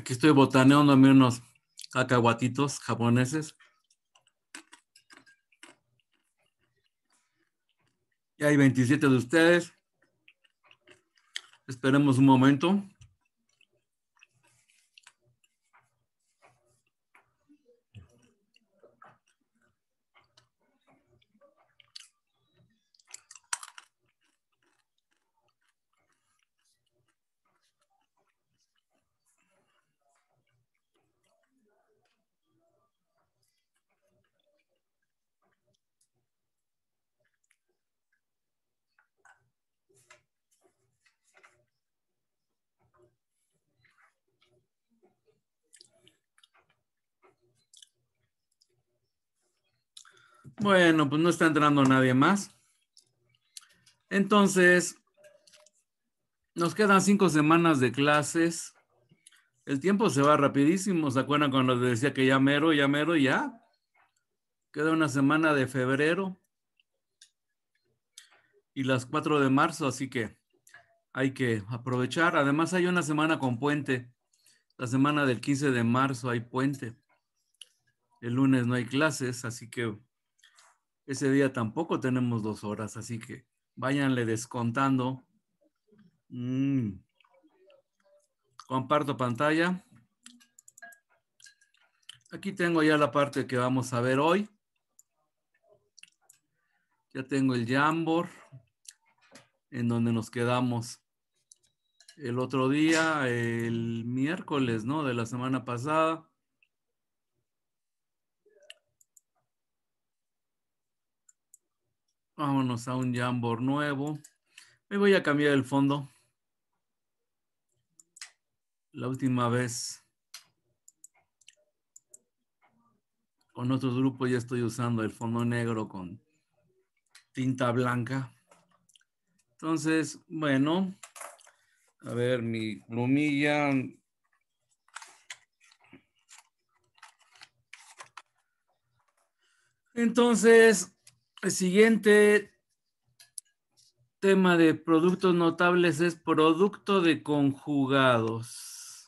Aquí estoy botaneando a mí unos cacahuatitos japoneses. Y hay 27 de ustedes. Esperemos un momento. Bueno, pues no está entrando nadie más. Entonces, nos quedan cinco semanas de clases. El tiempo se va rapidísimo. ¿Se acuerdan cuando les decía que ya mero, ya mero, ya? Queda una semana de febrero y las cuatro de marzo, así que hay que aprovechar. Además, hay una semana con puente. La semana del 15 de marzo hay puente. El lunes no hay clases, así que ese día tampoco tenemos dos horas, así que váyanle descontando. Mm. Comparto pantalla. Aquí tengo ya la parte que vamos a ver hoy. Ya tengo el Jamboard en donde nos quedamos el otro día, el miércoles, ¿no? De la semana pasada. Vámonos a un Jambor nuevo. Me voy a cambiar el fondo. La última vez con otros grupo ya estoy usando el fondo negro con tinta blanca. Entonces, bueno, a ver mi plumilla. Entonces, el siguiente tema de productos notables es producto de conjugados.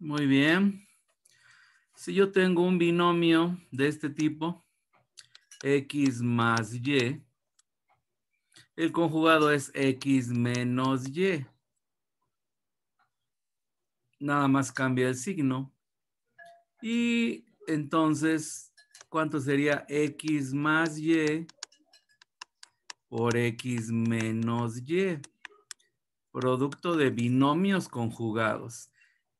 Muy bien. Si yo tengo un binomio de este tipo, x más y, el conjugado es x menos y nada más cambia el signo. Y entonces, ¿cuánto sería x más y por x menos y? Producto de binomios conjugados.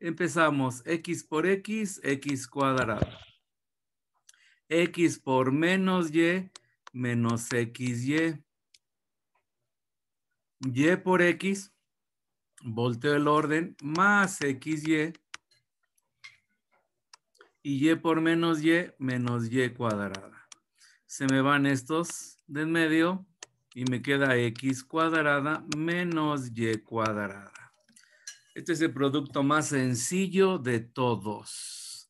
Empezamos x por x, x cuadrado. x por menos y, menos xy. y por x, volteo el orden, más XY, y Y por menos Y, menos Y cuadrada. Se me van estos de en medio y me queda X cuadrada menos Y cuadrada. Este es el producto más sencillo de todos.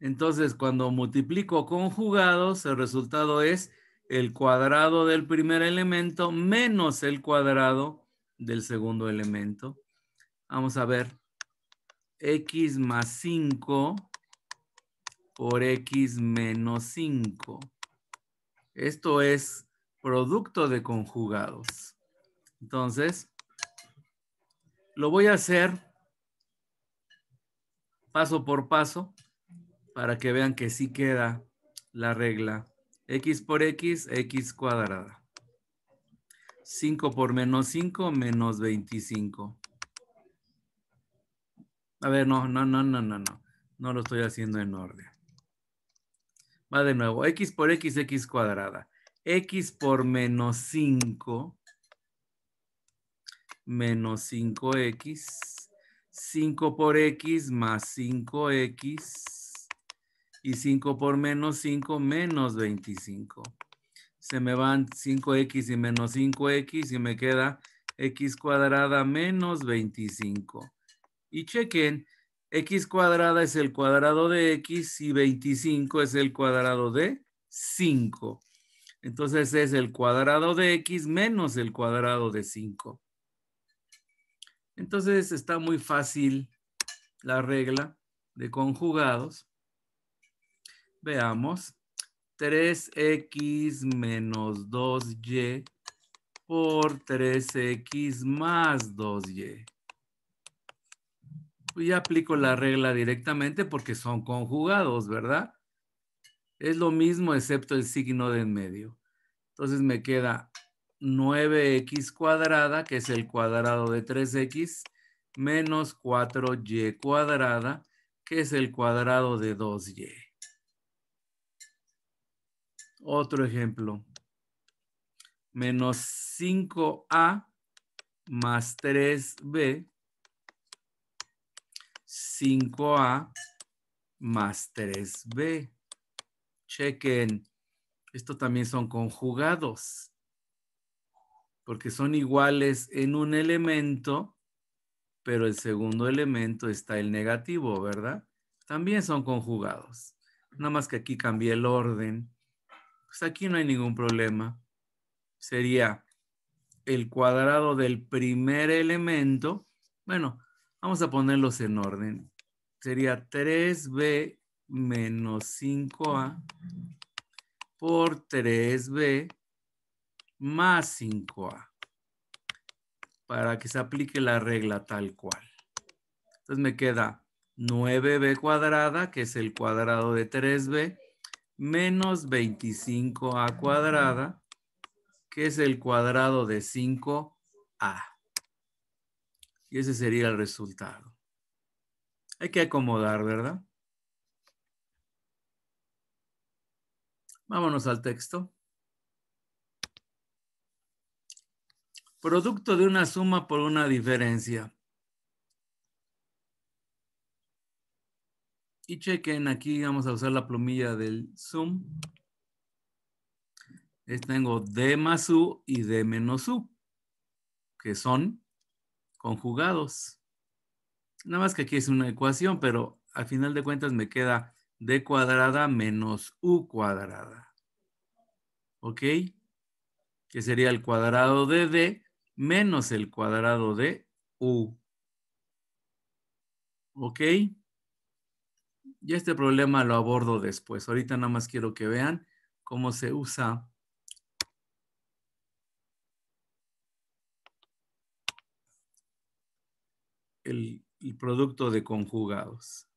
Entonces, cuando multiplico conjugados, el resultado es el cuadrado del primer elemento menos el cuadrado del segundo elemento. Vamos a ver. X más 5 por X menos 5. Esto es producto de conjugados. Entonces, lo voy a hacer paso por paso para que vean que sí queda la regla X por X, X cuadrada. 5 por menos 5, menos 25. A ver, no, no, no, no, no, no. No lo estoy haciendo en orden. Va de nuevo. X por X, X cuadrada. X por menos 5, menos 5X. 5 por X más 5X. Y 5 por menos 5, menos 25 se me van 5x y menos 5x y me queda x cuadrada menos 25. Y chequen, x cuadrada es el cuadrado de x y 25 es el cuadrado de 5. Entonces es el cuadrado de x menos el cuadrado de 5. Entonces está muy fácil la regla de conjugados. Veamos. 3x menos 2y por 3x más 2y. Y pues aplico la regla directamente porque son conjugados, ¿verdad? Es lo mismo excepto el signo de en medio. Entonces me queda 9x cuadrada, que es el cuadrado de 3x, menos 4y cuadrada, que es el cuadrado de 2y. Otro ejemplo. Menos 5A más 3B. 5A más 3B. Chequen. Esto también son conjugados. Porque son iguales en un elemento, pero el segundo elemento está el negativo, ¿verdad? También son conjugados. Nada más que aquí cambié el orden pues aquí no hay ningún problema. Sería el cuadrado del primer elemento. Bueno, vamos a ponerlos en orden. Sería 3b menos 5a por 3b más 5a para que se aplique la regla tal cual. Entonces me queda 9b cuadrada, que es el cuadrado de 3b, menos 25a cuadrada, que es el cuadrado de 5a. Y ese sería el resultado. Hay que acomodar, ¿verdad? Vámonos al texto. Producto de una suma por una diferencia. Y chequen, aquí vamos a usar la plumilla del Zoom. tengo D más U y D menos U, que son conjugados. Nada más que aquí es una ecuación, pero al final de cuentas me queda D cuadrada menos U cuadrada. ¿Ok? Que sería el cuadrado de D menos el cuadrado de U. ¿Ok? Y este problema lo abordo después. Ahorita nada más quiero que vean cómo se usa el, producto de conjugados.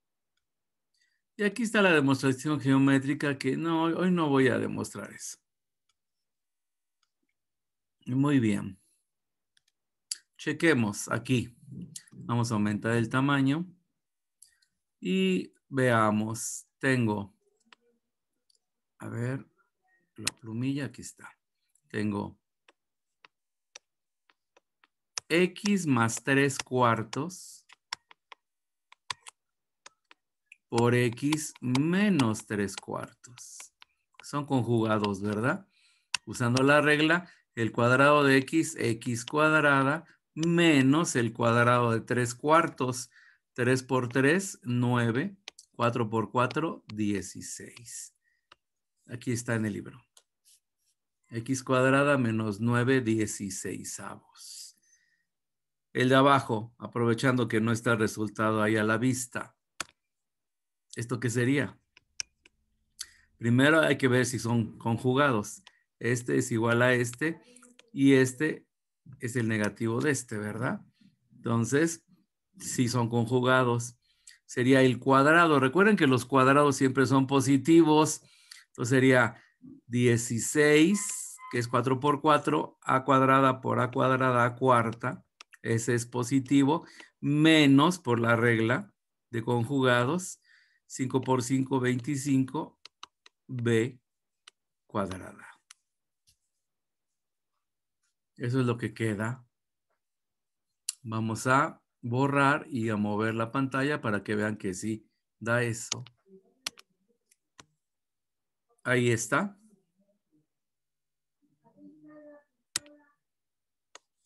Y aquí está la demostración geométrica que no, hoy no voy a demostrar eso. Muy bien. Chequemos aquí. Vamos a aumentar el tamaño. Y Veamos, tengo, a ver, la plumilla, aquí está. Tengo x más 3 cuartos por x menos 3 cuartos. Son conjugados, ¿verdad? Usando la regla, el cuadrado de x, x cuadrada, menos el cuadrado de 3 cuartos. 3 por 3, 9 4 por 4, 16. Aquí está en el libro. X cuadrada menos 9 16. El de abajo, aprovechando que no está el resultado ahí a la vista. ¿Esto qué sería? Primero hay que ver si son conjugados. Este es igual a este y este es el negativo de este, ¿verdad? Entonces, si son conjugados, sería el cuadrado. Recuerden que los cuadrados siempre son positivos. Entonces sería 16, que es 4 por 4, a cuadrada por a cuadrada a cuarta. Ese es positivo. Menos por la regla de conjugados. 5 por 5, 25, b cuadrada. Eso es lo que queda. Vamos a borrar y a mover la pantalla para que vean que sí da eso. Ahí está.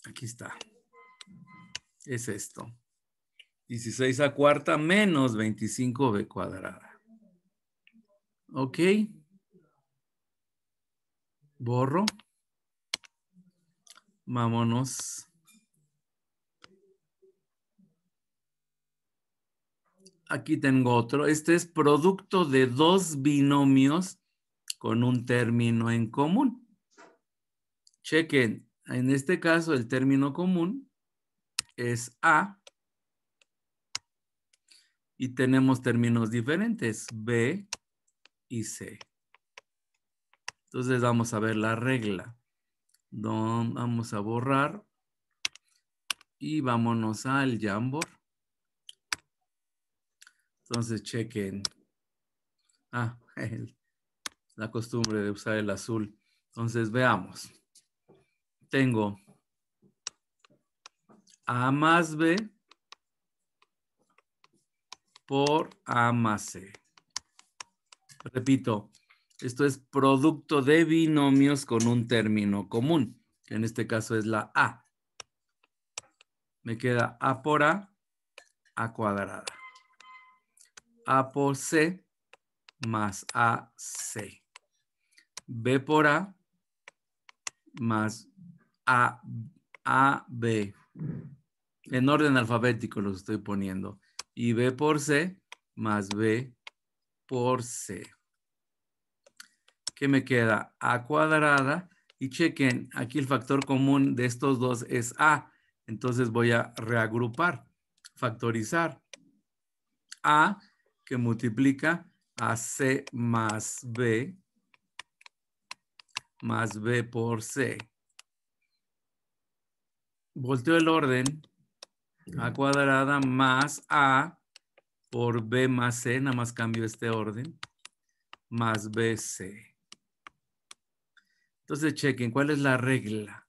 Aquí está. Es esto. 16 a cuarta menos 25b cuadrada. Ok. Borro. Vámonos. Aquí tengo otro. Este es producto de dos binomios con un término en común. Chequen, en este caso el término común es A y tenemos términos diferentes, B y C. Entonces vamos a ver la regla. Vamos a borrar y vámonos al Jamboard. Entonces chequen. Ah, la costumbre de usar el azul. Entonces veamos. Tengo A más B por A más C. Repito, esto es producto de binomios con un término común, en este caso es la A. Me queda A por A, A cuadrada. A por C más AC. B por A más A, AB. En orden alfabético los estoy poniendo. Y B por C más B por C. ¿Qué me queda? A cuadrada. Y chequen, aquí el factor común de estos dos es A. Entonces voy a reagrupar, factorizar. A que multiplica a C más B más B por C. Volteo el orden. A cuadrada más A por B más C. Nada más cambio este orden. Más BC. Entonces chequen, ¿cuál es la regla?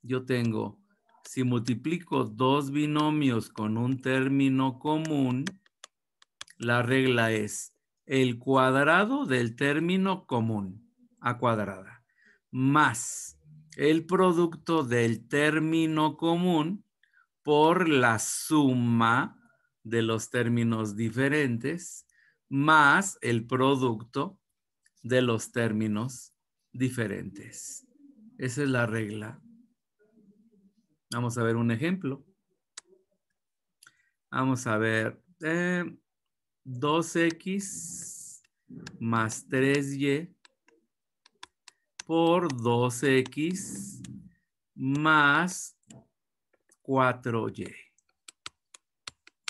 Yo tengo, si multiplico dos binomios con un término común, la regla es el cuadrado del término común a cuadrada más el producto del término común por la suma de los términos diferentes más el producto de los términos diferentes. Esa es la regla. Vamos a ver un ejemplo. Vamos a ver. Eh, 2x más 3y por 2x más 4y.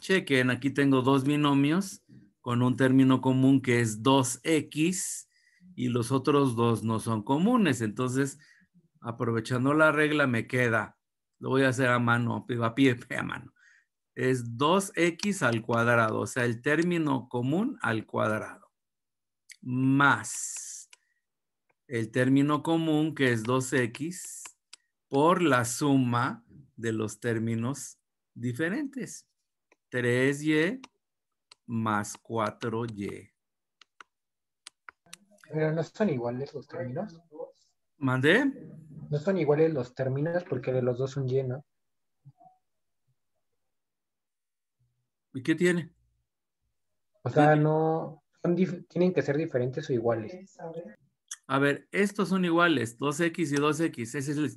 Chequen, aquí tengo dos binomios con un término común que es 2x y los otros dos no son comunes. Entonces, aprovechando la regla, me queda, lo voy a hacer a mano, a pie, a mano es 2x al cuadrado, o sea, el término común al cuadrado, más el término común que es 2x por la suma de los términos diferentes. 3y más 4y. Pero no son iguales los términos. ¿Mandé? No son iguales los términos porque de los dos son y, ¿no? ¿Y qué tiene? O sea, no, tienen que ser diferentes o iguales. A ver, estos son iguales, 2x y 2x, ese es el...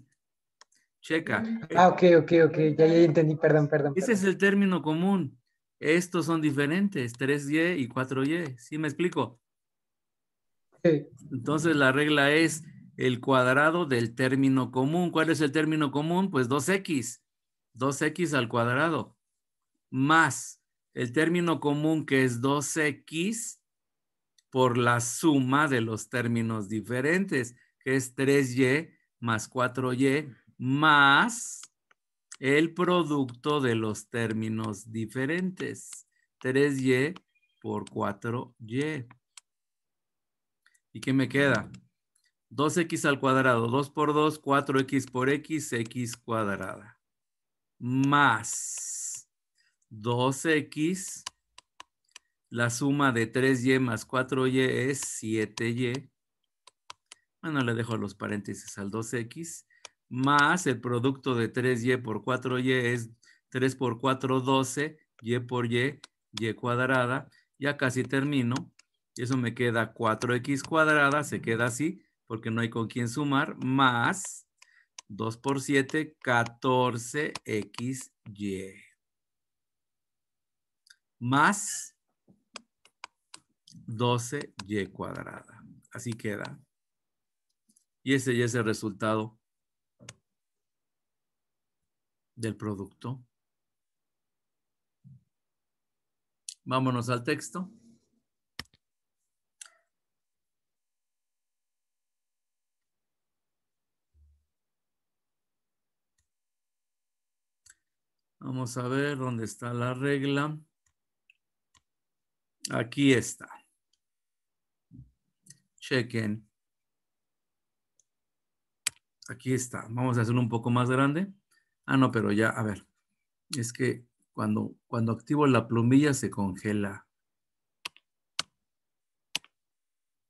Checa. Ah, ok, ok, ok, ya, ya entendí, perdón, perdón. Ese es el término común. Estos son diferentes, 3y y 4y, ¿sí me explico? Sí. Entonces la regla es el cuadrado del término común. ¿Cuál es el término común? Pues 2x, 2x al cuadrado, más el término común que es 2x por la suma de los términos diferentes, que es 3y más 4y más el producto de los términos diferentes, 3y por 4y. ¿Y qué me queda? 2x al cuadrado, 2 por 2, 4x por x, x cuadrada. Más 2x, la suma de 3y más 4y es 7y. Bueno, le dejo los paréntesis al 2x, más el producto de 3y por 4y es 3 por 4, 12, y por y, y cuadrada. Ya casi termino. Eso me queda 4x cuadrada, se queda así, porque no hay con quién sumar, más 2 por 7, 14xy más 12y cuadrada. Así queda. Y ese ya es el resultado del producto. Vámonos al texto. Vamos a ver dónde está la regla. Aquí está. Chequen. Aquí está. Vamos a hacerlo un poco más grande. Ah, no, pero ya, a ver. Es que cuando, cuando activo la plumilla se congela.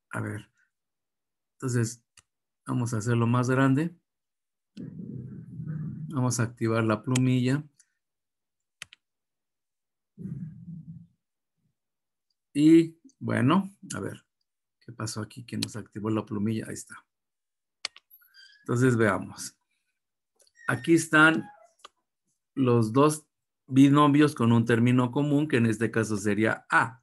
A ver. Entonces, vamos a hacerlo más grande. Vamos a activar la plumilla. Y bueno, a ver, ¿qué pasó aquí? Que nos activó la plumilla. Ahí está. Entonces veamos. Aquí están los dos binomios con un término común, que en este caso sería A.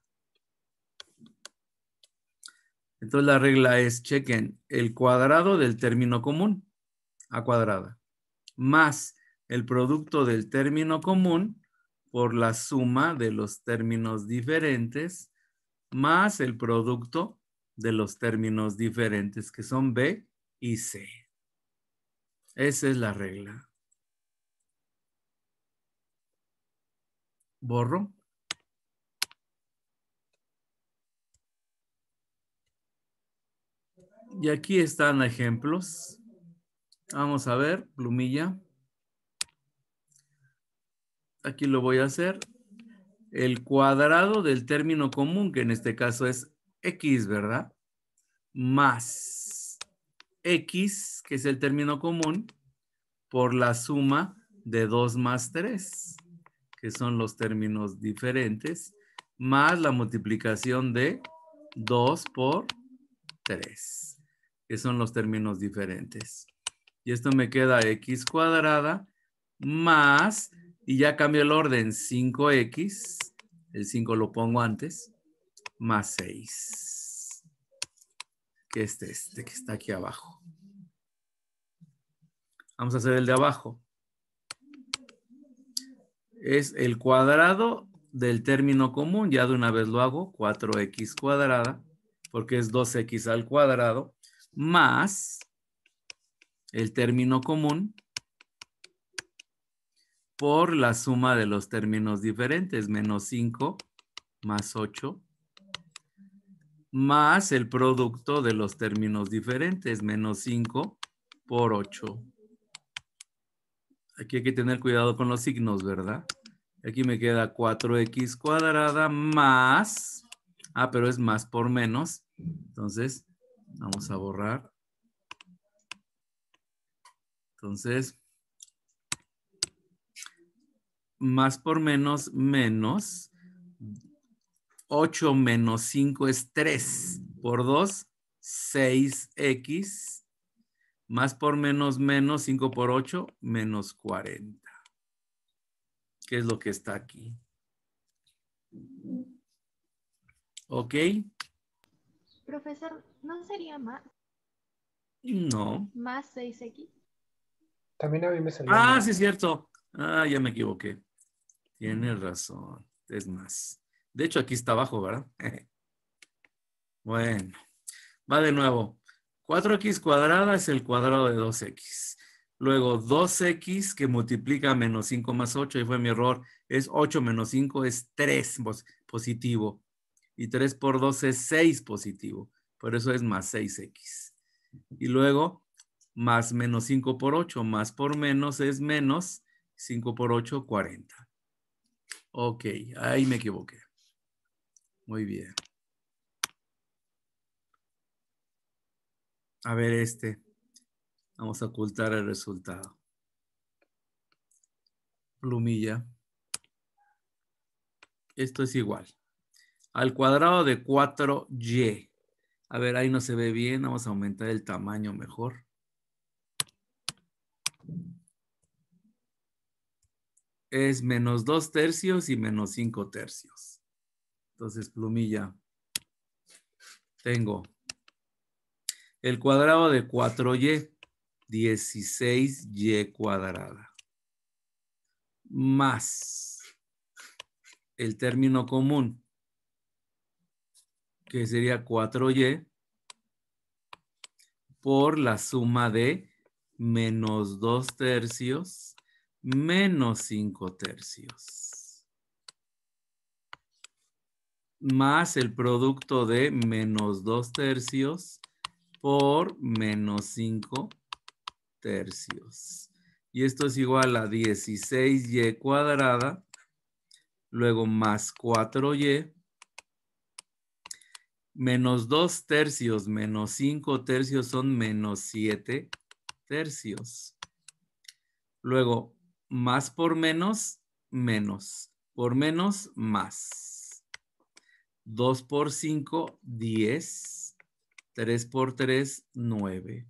Entonces la regla es, chequen, el cuadrado del término común, A cuadrada, más el producto del término común por la suma de los términos diferentes más el producto de los términos diferentes que son B y C. Esa es la regla. Borro. Y aquí están ejemplos. Vamos a ver, plumilla. Aquí lo voy a hacer el cuadrado del término común, que en este caso es x, ¿verdad? Más x, que es el término común, por la suma de 2 más 3, que son los términos diferentes, más la multiplicación de 2 por 3, que son los términos diferentes. Y esto me queda x cuadrada más y ya cambio el orden 5x, el 5 lo pongo antes, más 6. Que este, este que está aquí abajo. Vamos a hacer el de abajo. Es el cuadrado del término común, ya de una vez lo hago, 4x cuadrada, porque es 2x al cuadrado, más el término común, por la suma de los términos diferentes, menos 5 más 8, más el producto de los términos diferentes, menos 5 por 8. Aquí hay que tener cuidado con los signos, ¿verdad? Aquí me queda 4x cuadrada más, ah, pero es más por menos, entonces vamos a borrar. Entonces, más por menos menos 8 menos 5 es 3 por 2, 6x más por menos menos 5 por 8 menos 40. ¿Qué es lo que está aquí? ¿Ok? Profesor, ¿no sería más? No. ¿Más 6x? También a mí me salió. Ah, sí, es cierto. Ah, ya me equivoqué. Tiene razón. Es más. De hecho, aquí está abajo, ¿verdad? bueno, va de nuevo. 4x cuadrada es el cuadrado de 2x. Luego 2x que multiplica menos 5 más 8, ahí fue mi error, es 8 menos 5 es 3 positivo. Y 3 por 2 es 6 positivo, por eso es más 6x. Y luego más menos 5 por 8, más por menos es menos 5 por 8, 40. Ok, ahí me equivoqué. Muy bien. A ver este. Vamos a ocultar el resultado. Plumilla. Esto es igual. Al cuadrado de 4y. A ver, ahí no se ve bien. Vamos a aumentar el tamaño mejor es menos dos tercios y menos 5 tercios. Entonces, plumilla, tengo el cuadrado de 4y, 16y cuadrada, más el término común, que sería 4y, por la suma de menos dos tercios menos 5 tercios. Más el producto de menos 2 tercios por menos 5 tercios. Y esto es igual a 16y cuadrada, luego más 4y, menos 2 tercios, menos 5 tercios son menos 7 tercios. Luego, más por menos, menos. Por menos, más. 2 por 5, 10. 3 por 3, 9.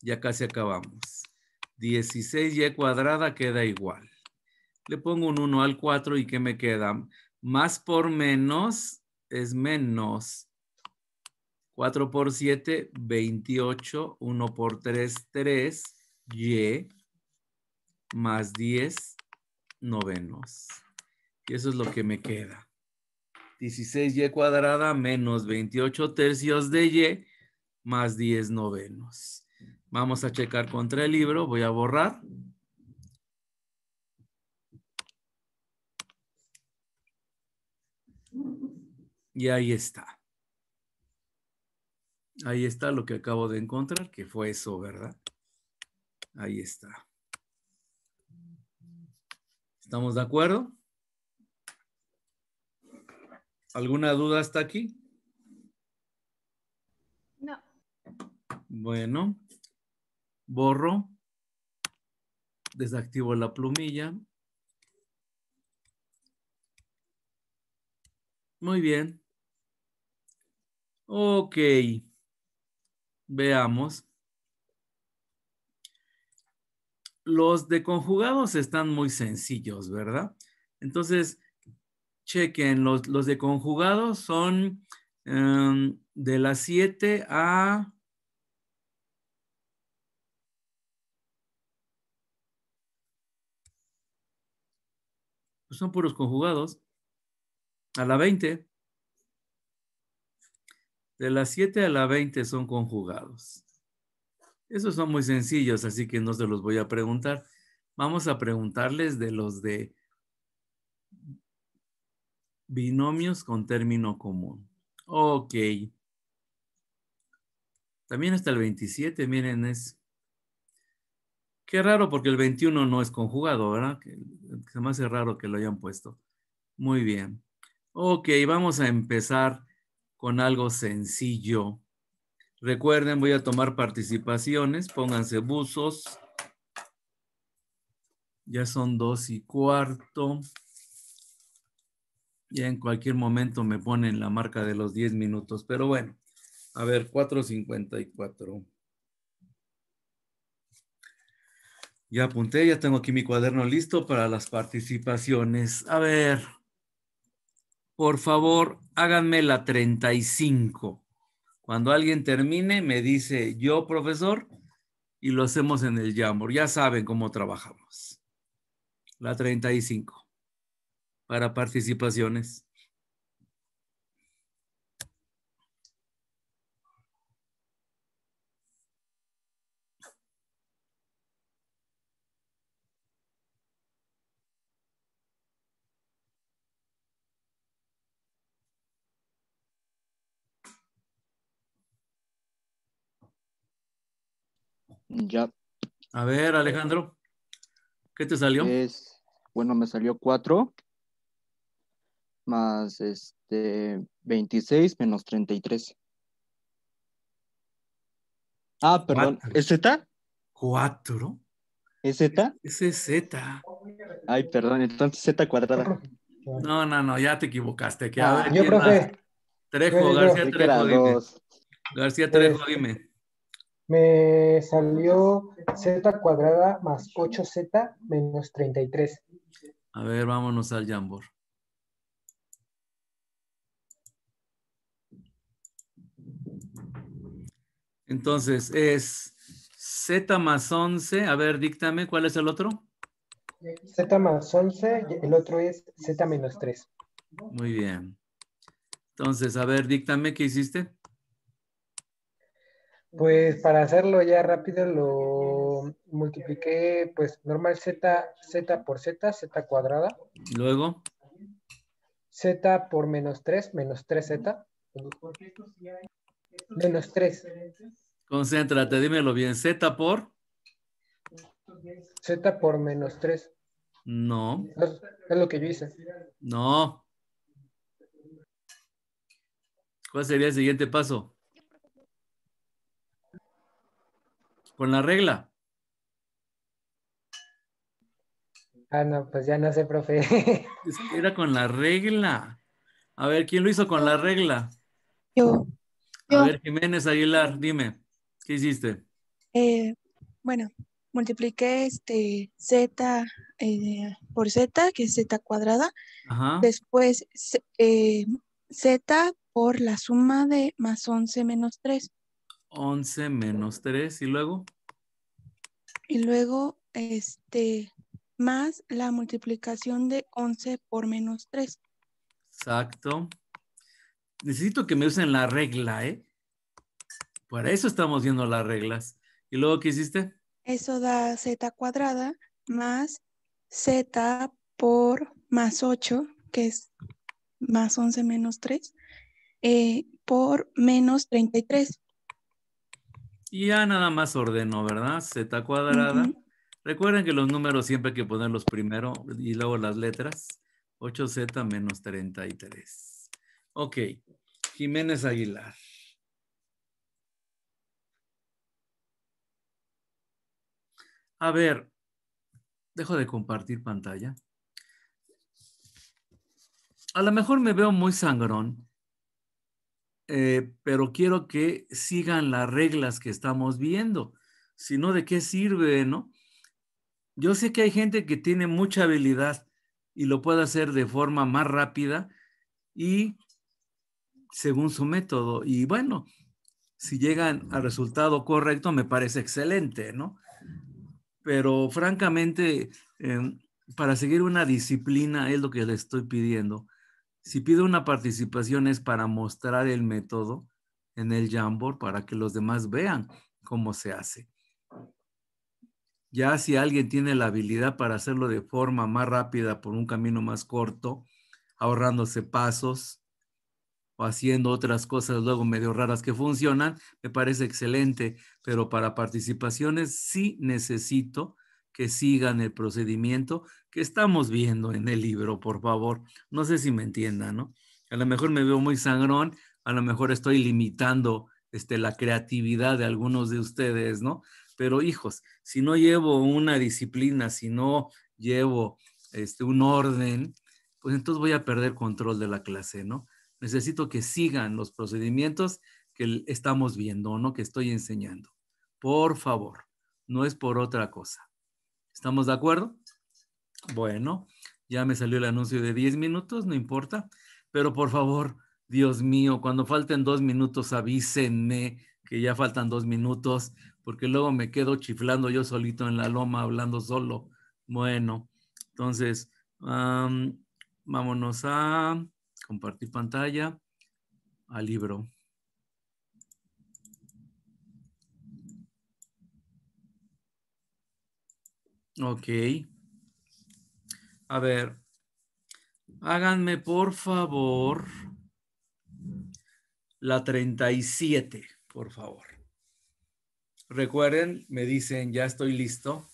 Ya casi acabamos. 16y e cuadrada queda igual. Le pongo un 1 al 4 y ¿qué me queda? Más por menos es menos. 4 por 7, 28. 1 por 3, 3. Y e más 10 novenos. Y eso es lo que me queda. 16y cuadrada menos 28 tercios de y más 10 novenos. Vamos a checar contra el libro. Voy a borrar. Y ahí está. Ahí está lo que acabo de encontrar, que fue eso, ¿verdad? Ahí está. ¿Estamos de acuerdo? ¿Alguna duda hasta aquí? No. Bueno, borro, desactivo la plumilla. Muy bien. Ok. Veamos. los de conjugados están muy sencillos, ¿verdad? Entonces, chequen, los, de conjugados son em, de las 7 a... Pues son puros conjugados. A la 20. De las 7 a la 20 son conjugados. Esos son muy sencillos, así que no se los voy a preguntar. Vamos a preguntarles de los de binomios con término común. Ok. También hasta el 27, miren, es... Qué raro porque el 21 no es conjugado, ¿verdad? Se me hace raro que lo hayan puesto. Muy bien. Ok, vamos a empezar con algo sencillo. Recuerden, voy a tomar participaciones. Pónganse buzos. Ya son dos y cuarto. Ya en cualquier momento me ponen la marca de los diez minutos. Pero bueno, a ver, 4.54. Ya apunté, ya tengo aquí mi cuaderno listo para las participaciones. A ver, por favor, háganme la 35. Cuando alguien termine, me dice yo, profesor, y lo hacemos en el Jamboard. Ya saben cómo trabajamos. La 35 para participaciones. Ya. A ver, Alejandro, ¿qué te salió? Es, bueno, me salió 4 más este 26 menos 33. Ah, perdón, ¿es Z? 4. ¿Es Z? Ese es Z. Ay, perdón, entonces Z cuadrada. No, no, no, ya te equivocaste. Que, ah, yo, profe. Trejo, García Trejo, dime. García Trejo, dime me salió z cuadrada más 8z menos 33. A ver, vámonos al Jambor. Entonces es z más 11. A ver, díctame, ¿cuál es el otro? z más 11, el otro es z menos 3. Muy bien. Entonces, a ver, díctame, ¿qué hiciste? Pues para hacerlo ya rápido lo multipliqué pues normal z, z por z, z cuadrada. Luego. Z por menos 3, menos 3z. Menos 3. Concéntrate, dímelo bien. Z por. Z por menos 3. No. Es, es lo que yo hice. No. ¿Cuál sería el siguiente paso? con la regla. Ah, no, pues ya no sé, profe. Era con la regla. A ver, ¿quién lo hizo con la regla? Yo. A ver, Jiménez Aguilar, dime, ¿qué hiciste? Eh, bueno, multipliqué este z eh, por z, que es z cuadrada. Ajá. Después z eh, por la suma de más 11 menos 3. 11 menos 3 y luego. Y luego, este, más la multiplicación de 11 por menos 3. Exacto. Necesito que me usen la regla, ¿eh? Para eso estamos viendo las reglas. ¿Y luego qué hiciste? Eso da z cuadrada más z por más 8, que es más 11 menos 3, eh, por menos 33. Y ya nada más ordeno, ¿verdad? Z cuadrada. Recuerden que los números siempre hay que ponerlos primero y luego las letras. 8Z menos 33. Ok. Jiménez Aguilar. A ver, dejo de compartir pantalla. A lo mejor me veo muy sangrón, eh, pero quiero que sigan las reglas que estamos viendo, si no, ¿de qué sirve, no? Yo sé que hay gente que tiene mucha habilidad y lo puede hacer de forma más rápida y según su método. Y bueno, si llegan al resultado correcto, me parece excelente, ¿no? Pero francamente, em, para seguir una disciplina es lo que le estoy pidiendo si pido una participación es para mostrar el método en el Jamboard para que los demás vean cómo se hace. Ya si alguien tiene la habilidad para hacerlo de forma más rápida por un camino más corto, ahorrándose pasos o haciendo otras cosas luego medio raras que funcionan, me parece excelente, pero para participaciones sí necesito que sigan el procedimiento estamos viendo en el libro, por favor. No sé si me entiendan, ¿no? A lo mejor me veo muy sangrón, a lo mejor estoy limitando este, la creatividad de algunos de ustedes, ¿no? Pero hijos, si no llevo una disciplina, si no llevo este, un orden, pues entonces voy a perder control de la clase, ¿no? Necesito que sigan los procedimientos que estamos viendo, ¿no? Que estoy enseñando. Por favor, no es por otra cosa. ¿Estamos de acuerdo? Bueno, ya me salió el anuncio de 10 minutos, no importa, pero por favor, Dios mío, cuando falten dos minutos, avísenme que ya faltan dos minutos, porque luego me quedo chiflando yo solito en la loma, hablando solo. Bueno, entonces, vámonos a compartir pantalla, al libro. Ok. A ver, háganme por favor la 37, por favor. Recuerden, me dicen, ya estoy listo.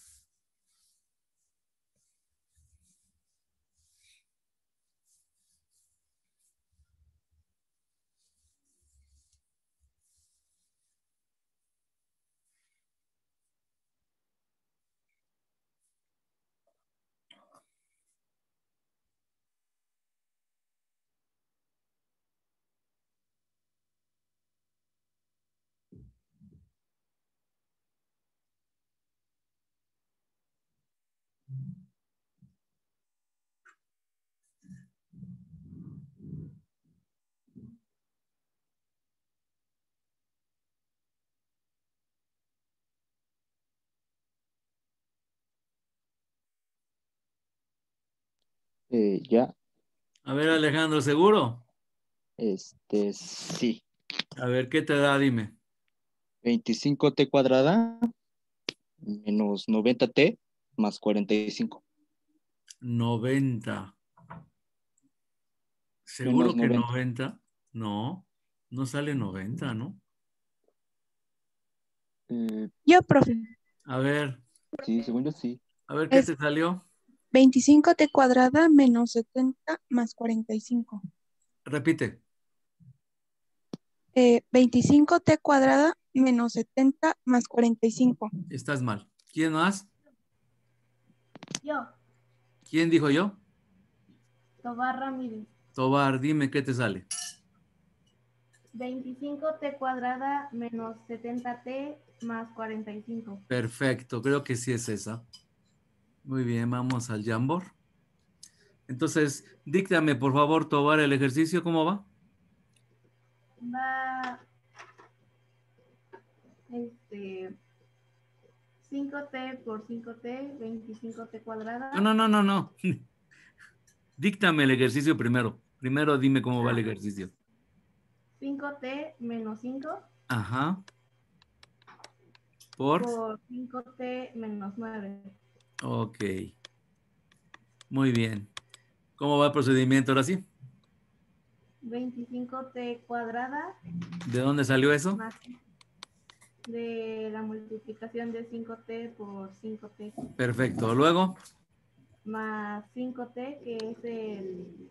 Eh, ya. A ver, Alejandro, ¿seguro? Este, sí. A ver, ¿qué te da? Dime. 25t cuadrada menos 90t más 45. 90. ¿Seguro que 90. No, no sale 90, ¿no? Eh, yo, profe. A ver. Sí, según yo sí. A ver, ¿qué se te salió? 25t cuadrada menos 70 más 45. Repite. 25t eh, cuadrada menos 70 más 45. Estás mal. ¿Quién más? Yo. ¿Quién dijo yo? Tobar Ramírez. Tobar, dime qué te sale. 25t cuadrada menos 70t más 45. Perfecto, creo que sí es esa. Muy bien, vamos al Jambor. Entonces, díctame, por favor, Tobar, el ejercicio, ¿cómo va? Va. Este. 5t por 5t, 25t cuadrada. No, no, no, no, no. díctame el ejercicio primero. Primero dime cómo va el ah. ejercicio. 5t menos 5. Ajá. Por. Por 5t menos 9. Ok. Muy bien. ¿Cómo va el procedimiento ahora sí? 25t cuadrada. ¿De dónde salió eso? De la multiplicación de 5t por 5t. Perfecto. Luego. Más 5t, que es el...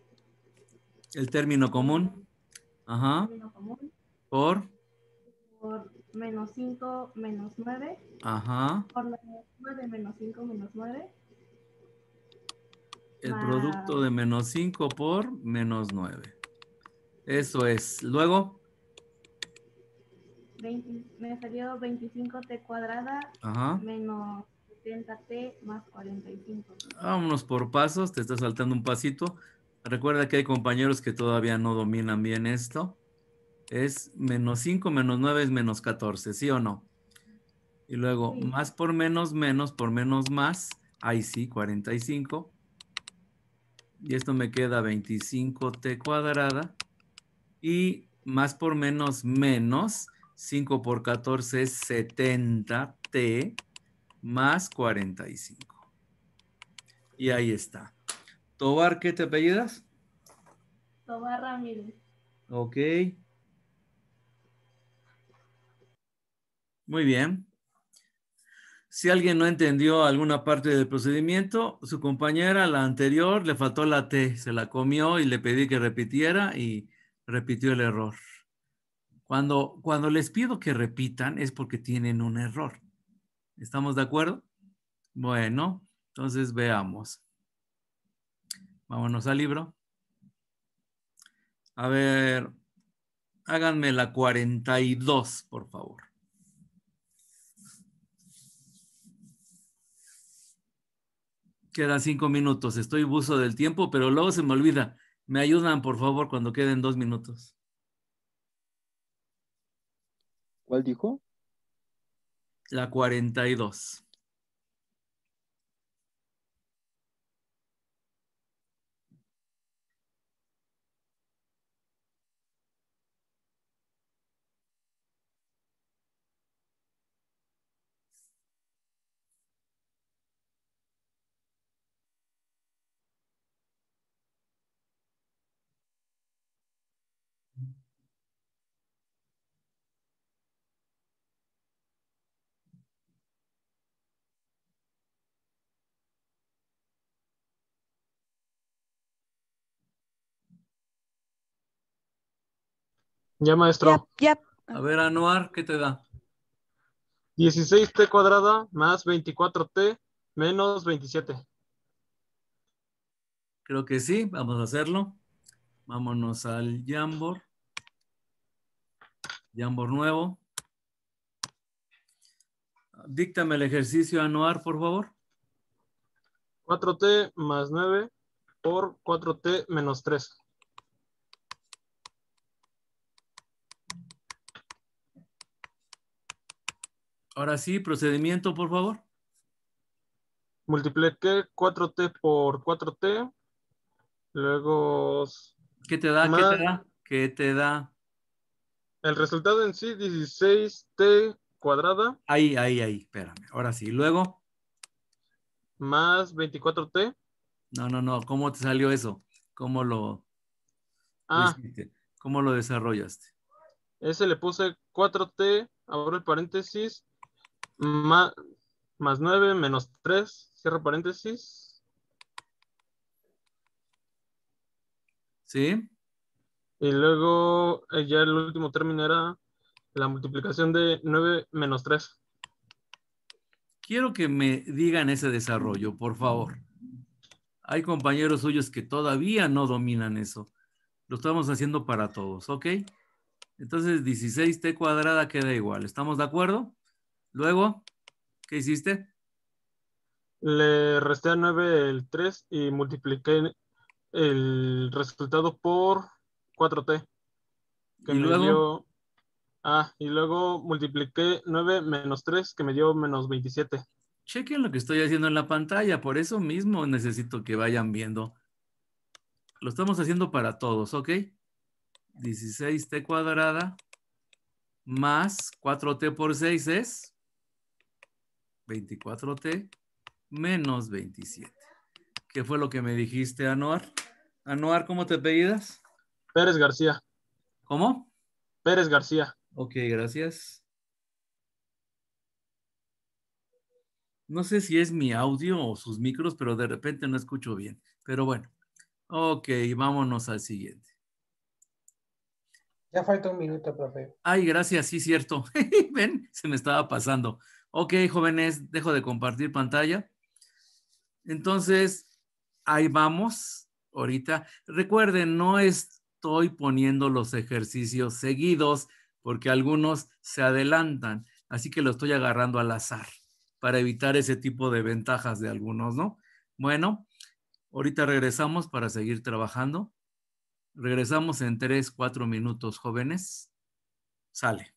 El término común. Ajá. Por. Por menos 5 menos 9. Ajá. Por menos 9 menos 5 menos 9. El producto de menos 5 por menos 9. Eso es. Luego. me salió 25t cuadrada Ajá. menos 70t más 45. Vámonos por pasos. Te está saltando un pasito. Recuerda que hay compañeros que todavía no dominan bien esto es menos 5 menos 9 es menos 14, ¿sí o no? Y luego, más por menos, menos por menos, más. Ahí sí, 45. Y esto me queda 25t cuadrada. Y más por menos, menos. 5 por 14 es 70t más 45. Y ahí está. Tobar, ¿qué te apellidas? Tobar Ramírez. Ok. Muy bien. Si alguien no entendió alguna parte del procedimiento, su compañera, la anterior, le faltó la T, se la comió y le pedí que repitiera y repitió el error. Cuando, cuando les pido que repitan es porque tienen un error. ¿Estamos de acuerdo? Bueno, entonces veamos. Vámonos al libro. A ver, háganme la 42, por favor. Quedan cinco minutos, estoy buzo del tiempo, pero luego se me olvida. Me ayudan, por favor, cuando queden dos minutos. ¿Cuál dijo? La 42. Ya, maestro. A ver, Anuar, ¿qué te da? 16t cuadrada más 24t menos 27. Creo que sí, vamos a hacerlo. Vámonos al Jambor. Jambor nuevo. Díctame el ejercicio anuar, por favor. 4t más 9 por 4t menos 3. Ahora sí, procedimiento, por favor. Multipliqué 4T por 4T. Luego. ¿Qué te da? ¿Qué te da? ¿Qué te da? El resultado en sí, 16T cuadrada. Ahí, ahí, ahí, espérame. Ahora sí, luego. Más 24T. No, no, no. ¿Cómo te salió eso? ¿Cómo lo. Ah. ¿Cómo lo desarrollaste? Ese le puse 4T, abro el paréntesis, más, 9 menos 3, cierro paréntesis. Sí. Y luego eh, ya el último término era la multiplicación de 9 menos 3. Quiero que me digan ese desarrollo, por favor. Hay compañeros suyos que todavía no dominan eso. Lo estamos haciendo para todos, ¿ok? Entonces 16t cuadrada queda igual. ¿Estamos de acuerdo? Luego, ¿qué hiciste? Le resté a 9 el 3 y multipliqué el resultado por 4t. Que ¿Y me luego? Dio... Ah, y luego multipliqué 9 menos 3, que me dio menos 27. Chequen lo que estoy haciendo en la pantalla, por eso mismo necesito que vayan viendo. Lo estamos haciendo para todos, ¿ok? 16t cuadrada más 4t por 6 es 24t menos 27. ¿Qué fue lo que me dijiste, Anuar? Anuar, ¿cómo te pedidas Pérez García. ¿Cómo? Pérez García. Ok, gracias. No sé si es mi audio o sus micros, pero de repente no escucho bien. Pero bueno. Ok, vámonos al siguiente. Ya falta un minuto, profe. Ay, gracias, sí, cierto. Ven, se me estaba pasando. Ok, jóvenes, dejo de compartir pantalla. Entonces, ahí vamos ahorita. Recuerden, no estoy poniendo los ejercicios seguidos porque algunos se adelantan, así que lo estoy agarrando al azar para evitar ese tipo de ventajas de algunos, ¿no? Bueno, ahorita regresamos para seguir trabajando. Regresamos en tres, cuatro minutos, jóvenes. Sale.